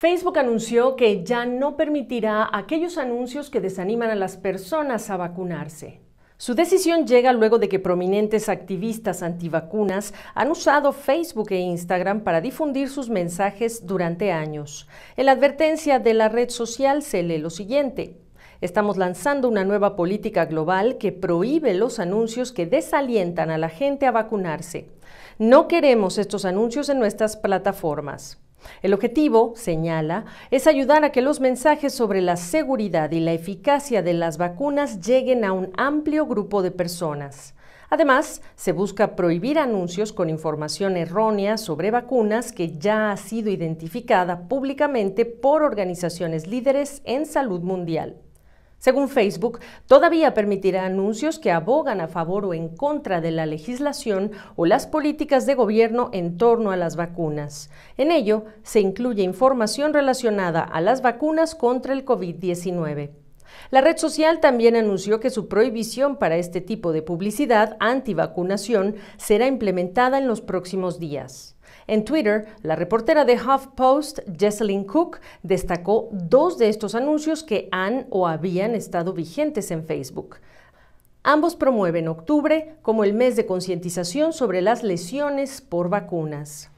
Facebook anunció que ya no permitirá aquellos anuncios que desaniman a las personas a vacunarse. Su decisión llega luego de que prominentes activistas antivacunas han usado Facebook e Instagram para difundir sus mensajes durante años. En la advertencia de la red social se lee lo siguiente. Estamos lanzando una nueva política global que prohíbe los anuncios que desalientan a la gente a vacunarse. No queremos estos anuncios en nuestras plataformas. El objetivo, señala, es ayudar a que los mensajes sobre la seguridad y la eficacia de las vacunas lleguen a un amplio grupo de personas. Además, se busca prohibir anuncios con información errónea sobre vacunas que ya ha sido identificada públicamente por organizaciones líderes en salud mundial. Según Facebook, todavía permitirá anuncios que abogan a favor o en contra de la legislación o las políticas de gobierno en torno a las vacunas. En ello, se incluye información relacionada a las vacunas contra el COVID-19. La red social también anunció que su prohibición para este tipo de publicidad antivacunación será implementada en los próximos días. En Twitter, la reportera de HuffPost, Jesselyn Cook, destacó dos de estos anuncios que han o habían estado vigentes en Facebook. Ambos promueven octubre como el mes de concientización sobre las lesiones por vacunas.